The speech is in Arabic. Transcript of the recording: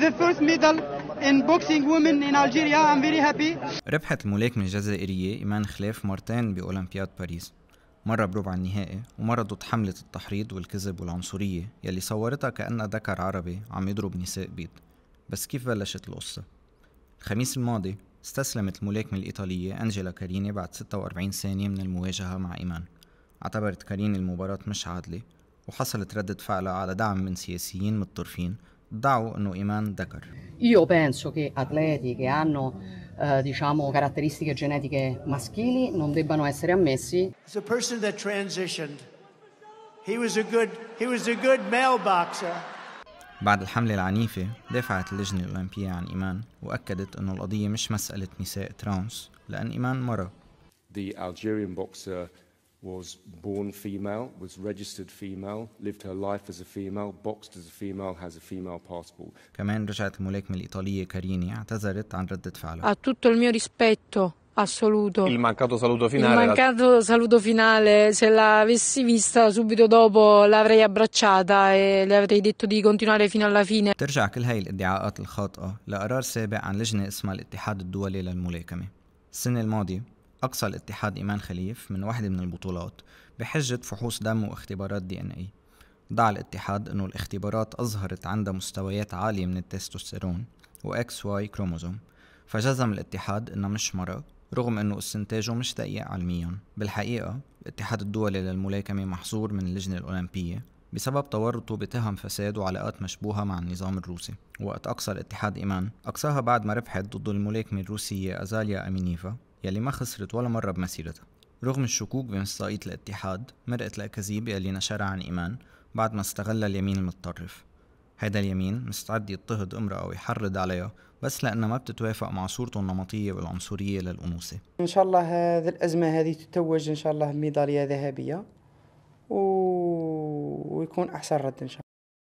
the first medal in boxing women in Algeria. I'm very happy. ربحت الملاكمة الجزائرية إيمان خلاف مرتين بأولمبياد باريس مرة بربع النهائي ومرة ضد حملة التحريض والكذب والعنصرية يلي صورتها كأنها ذكر عربي عم يضرب نساء بيض بس كيف بلشت القصة؟ الخميس الماضي استسلمت الملاكمة الإيطالية أنجيلا كاريني بعد 46 ثانية من المواجهة مع إيمان اعتبرت كاريني المباراة مش عادلة وحصلت ردة فعلها على دعم من سياسيين متطرفين دعوا انه ايمان ذكر Io penso che atleti che hanno eh, diciamo caratteristiche genetiche maschili non debbano essere ammessi. The person that transitioned, he was a good he was a good male boxer. بعد الحملة العنيفة دافعت اللجنة الأولمبية عن إيمان وأكدت أن القضية مش مسألة نساء ترانس لأن إيمان مرة. The Algerian boxer was born female, was registered female, lived her life as a female, boxed as a female, has a female passport. كمان رجعت ملاك من الإيطالية كاريني اعتذرت عن ردة فعله. Ha tutto il mio rispetto assoluto. Il mancato saluto finale. Il mancato la... saluto finale, se l'avessi vista subito dopo l'avrei abbracciata e le avrei detto di continuare fino alla fine. ترجع كل هاي الادعاءات الخاطئة لقرار سابق عن لجنة اسمها الاتحاد الدولي للملاكمة. السنة الماضية أقصى الاتحاد إيمان خليف من واحدة من البطولات بحجة فحوص دم واختبارات دي إن إي دعا الاتحاد أنه الاختبارات أظهرت عندها مستويات عالية من التستوستيرون وإكس واي كروموزوم فجزم الاتحاد أنها مش مرض رغم أنه استنتاجه مش دقيق علميا بالحقيقة الاتحاد الدولي للملاكمة محظور من اللجنة الأولمبية بسبب تورطه بتهم فساد وعلاقات مشبوهة مع النظام الروسي وقت أقصى الاتحاد إيمان أقصاها بعد ما ربحت ضد الملاكمة الروسية أزاليا أمينيفا يلي ما خسرت ولا مرة بمسيرتها رغم الشكوك بمصداقية الاتحاد مرقت الأكاذيب يلي نشرها عن إيمان بعد ما استغلها اليمين المتطرف هيدا اليمين مستعد يضطهد امرأة ويحرض عليها بس لأنها ما بتتوافق مع صورته النمطية والعنصرية للأنوثة إن شاء الله هذه الأزمة هذه تتوج إن شاء الله بميدالية ذهبية و... ويكون أحسن رد إن شاء الله